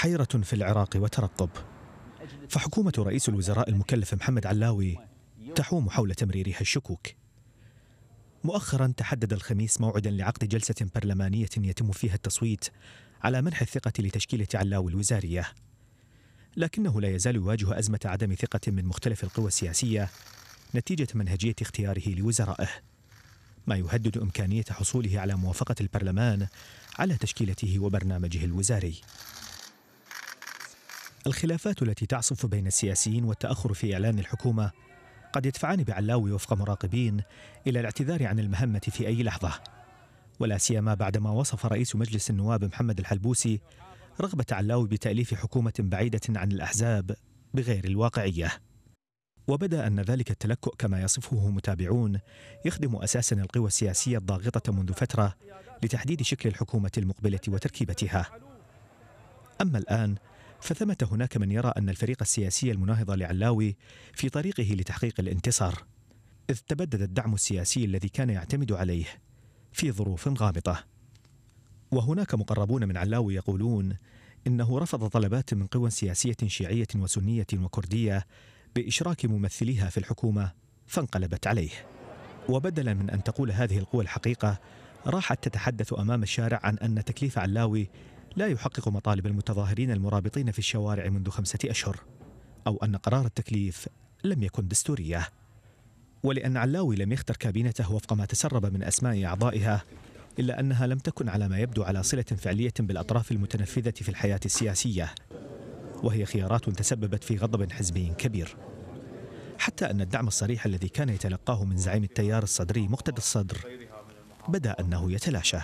حيرة في العراق وترقب فحكومة رئيس الوزراء المكلف محمد علاوي تحوم حول تمريرها الشكوك مؤخرا تحدد الخميس موعدا لعقد جلسة برلمانية يتم فيها التصويت على منح الثقة لتشكيلة علاوي الوزارية لكنه لا يزال يواجه أزمة عدم ثقة من مختلف القوى السياسية نتيجة منهجية اختياره لوزرائه ما يهدد إمكانية حصوله على موافقة البرلمان على تشكيلته وبرنامجه الوزاري الخلافات التي تعصف بين السياسيين والتأخر في إعلان الحكومة قد يدفعان بعلاوي وفق مراقبين إلى الاعتذار عن المهمة في أي لحظة ولا سيما بعدما وصف رئيس مجلس النواب محمد الحلبوسي رغبة علاوي بتأليف حكومة بعيدة عن الأحزاب بغير الواقعية وبدا أن ذلك التلكؤ كما يصفه متابعون يخدم أساسا القوى السياسية الضاغطة منذ فترة لتحديد شكل الحكومة المقبلة وتركيبتها أما الآن فثمة هناك من يرى أن الفريق السياسي المناهض لعلاوي في طريقه لتحقيق الانتصار إذ تبدد الدعم السياسي الذي كان يعتمد عليه في ظروف غامضة وهناك مقربون من علاوي يقولون إنه رفض طلبات من قوى سياسية شيعية وسنية وكردية بإشراك ممثليها في الحكومة فانقلبت عليه وبدلا من أن تقول هذه القوى الحقيقة راحت تتحدث أمام الشارع عن أن تكليف علاوي لا يحقق مطالب المتظاهرين المرابطين في الشوارع منذ خمسة أشهر أو أن قرار التكليف لم يكن دستورية ولأن علاوي لم يختر كابينته وفق ما تسرب من أسماء أعضائها إلا أنها لم تكن على ما يبدو على صلة فعلية بالأطراف المتنفذة في الحياة السياسية وهي خيارات تسببت في غضب حزبي كبير حتى أن الدعم الصريح الذي كان يتلقاه من زعيم التيار الصدري مقتدى الصدر بدأ أنه يتلاشى